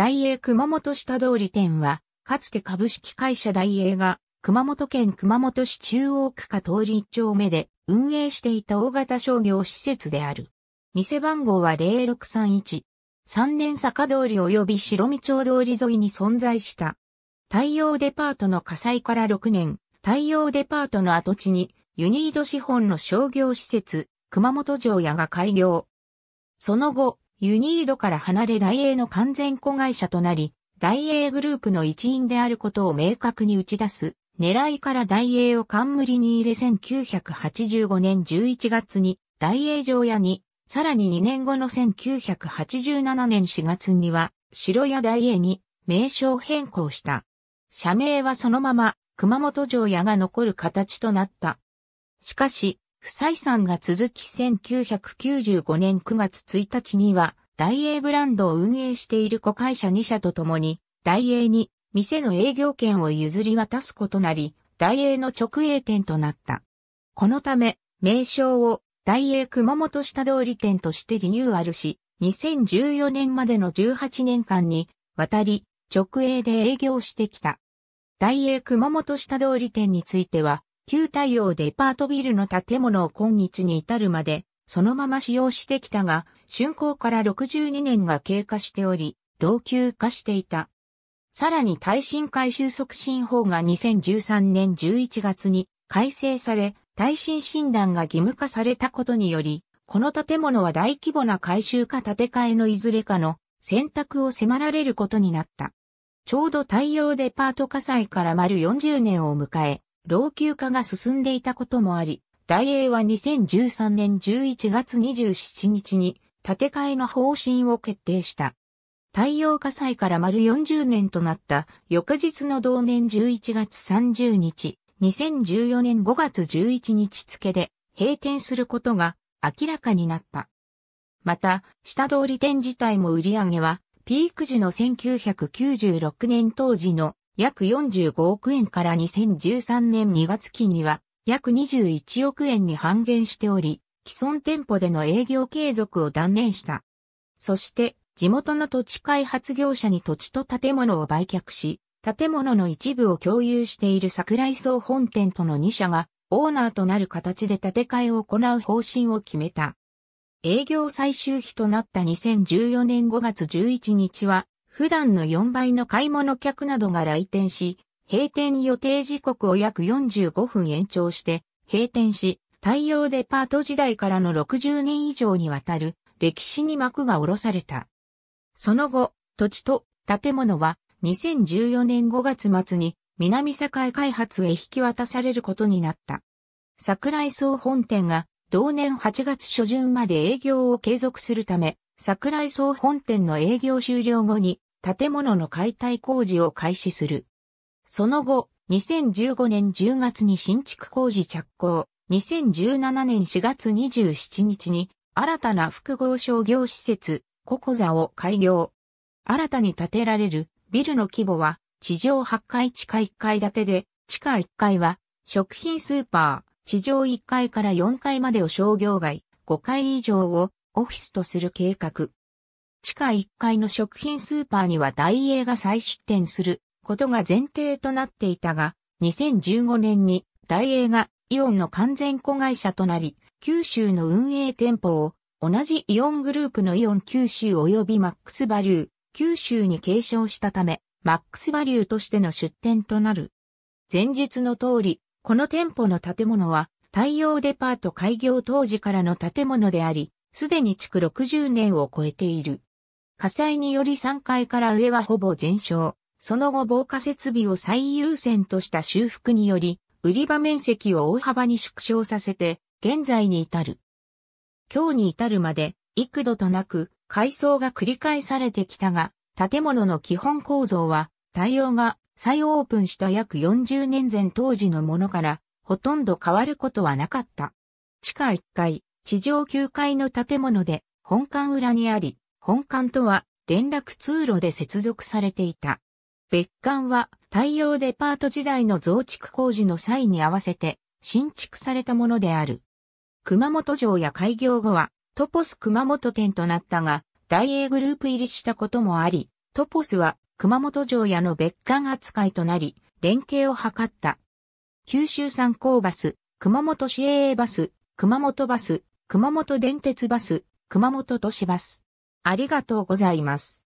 大英熊本下通り店は、かつて株式会社大英が、熊本県熊本市中央区下通り一丁目で運営していた大型商業施設である。店番号は0631。三年坂通り及び白見町通り沿いに存在した。太陽デパートの火災から6年、太陽デパートの跡地にユニード資本の商業施設、熊本城屋が開業。その後、ユニードから離れ大英の完全子会社となり、大英グループの一員であることを明確に打ち出す、狙いから大英を冠に入れ1985年11月に大英城屋に、さらに2年後の1987年4月には、城屋大英に名称変更した。社名はそのまま熊本城屋が残る形となった。しかし、不採算が続き1995年9月1日には、大英ブランドを運営している子会社2社と共に、大英に店の営業権を譲り渡すことなり、大英の直営店となった。このため、名称を大英熊本下通り店としてリニューアルし、2014年までの18年間に、渡り、直営で営業してきた。大英熊本下通り店については、旧太陽デパートビルの建物を今日に至るまで、そのまま使用してきたが、竣工から62年が経過しており、老朽化していた。さらに耐震改修促進法が2013年11月に改正され、耐震診断が義務化されたことにより、この建物は大規模な改修か建て替えのいずれかの選択を迫られることになった。ちょうど太陽デパート火災から丸40年を迎え、老朽化が進んでいたこともあり、大英は2013年11月27日に建て替えの方針を決定した。太陽火災から丸40年となった翌日の同年11月30日、2014年5月11日付で閉店することが明らかになった。また、下通り店自体も売り上げはピーク時の1996年当時の約45億円から2013年2月期には約21億円に半減しており、既存店舗での営業継続を断念した。そして、地元の土地開発業者に土地と建物を売却し、建物の一部を共有している桜井荘本店との2社が、オーナーとなる形で建て替えを行う方針を決めた。営業最終日となった2014年5月11日は、普段の4倍の買い物客などが来店し、閉店予定時刻を約45分延長して、閉店し、対応デパート時代からの60年以上にわたる歴史に幕が下ろされた。その後、土地と建物は2014年5月末に南境開発へ引き渡されることになった。桜井総本店が同年8月初旬まで営業を継続するため、桜井総本店の営業終了後に建物の解体工事を開始する。その後、2015年10月に新築工事着工、2017年4月27日に新たな複合商業施設、ココザを開業。新たに建てられるビルの規模は地上8階地下1階建てで、地下1階は食品スーパー、地上1階から4階までを商業街、5階以上をオフィスとする計画。地下1階の食品スーパーにはダイエーが再出店することが前提となっていたが、2015年にダイエーがイオンの完全子会社となり、九州の運営店舗を同じイオングループのイオン九州及びマックスバリュー、九州に継承したため、マックスバリューとしての出店となる。前述の通り、この店舗の建物は、太陽デパート開業当時からの建物であり、すでに築60年を超えている。火災により3階から上はほぼ全焼。その後防火設備を最優先とした修復により、売り場面積を大幅に縮小させて、現在に至る。今日に至るまで、幾度となく、改装が繰り返されてきたが、建物の基本構造は、対応が再オープンした約40年前当時のものから、ほとんど変わることはなかった。地下1階、地上9階の建物で本館裏にあり、本館とは連絡通路で接続されていた。別館は太陽デパート時代の増築工事の際に合わせて新築されたものである。熊本城や開業後はトポス熊本店となったが、大英グループ入りしたこともあり、トポスは熊本城やの別館扱いとなり、連携を図った。九州産高バス、熊本市営バス、熊本バス、熊本電鉄バス、熊本都市バス。ありがとうございます。